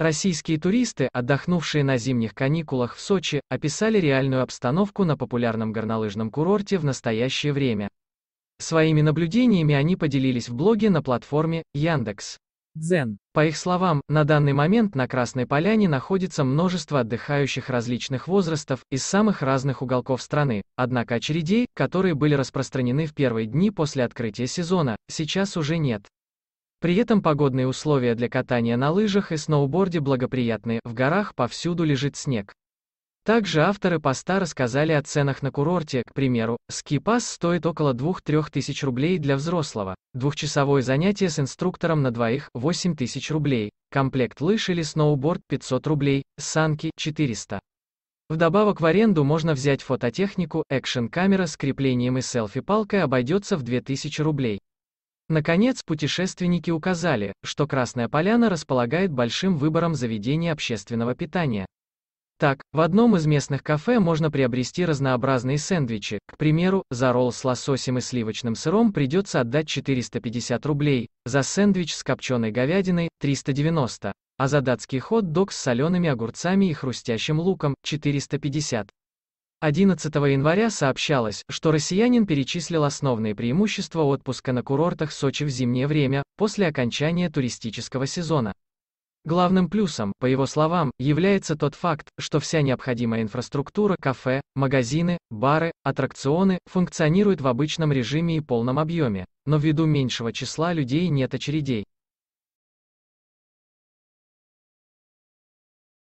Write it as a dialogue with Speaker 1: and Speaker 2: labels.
Speaker 1: Российские туристы, отдохнувшие на зимних каникулах в Сочи, описали реальную обстановку на популярном горнолыжном курорте в настоящее время. Своими наблюдениями они поделились в блоге на платформе Яндекс. Дзен. По их словам, на данный момент на Красной Поляне находится множество отдыхающих различных возрастов из самых разных уголков страны, однако очередей, которые были распространены в первые дни после открытия сезона, сейчас уже нет. При этом погодные условия для катания на лыжах и сноуборде благоприятны, в горах повсюду лежит снег. Также авторы поста рассказали о ценах на курорте, к примеру, ски-пас стоит около 2-3 тысяч рублей для взрослого, двухчасовое занятие с инструктором на двоих – 8 тысяч рублей, комплект лыж или сноуборд – 500 рублей, санки – 400. Вдобавок в аренду можно взять фототехнику, экшен-камера с креплением и селфи-палкой обойдется в 2000 рублей. Наконец, путешественники указали, что Красная Поляна располагает большим выбором заведений общественного питания. Так, в одном из местных кафе можно приобрести разнообразные сэндвичи, к примеру, за ролл с лососем и сливочным сыром придется отдать 450 рублей, за сэндвич с копченой говядиной – 390, а за датский хот-дог с солеными огурцами и хрустящим луком – 450. 11 января сообщалось, что россиянин перечислил основные преимущества отпуска на курортах Сочи в зимнее время, после окончания туристического сезона. Главным плюсом, по его словам, является тот факт, что вся необходимая инфраструктура, кафе, магазины, бары, аттракционы, функционирует в обычном режиме и полном объеме, но ввиду меньшего числа людей нет очередей.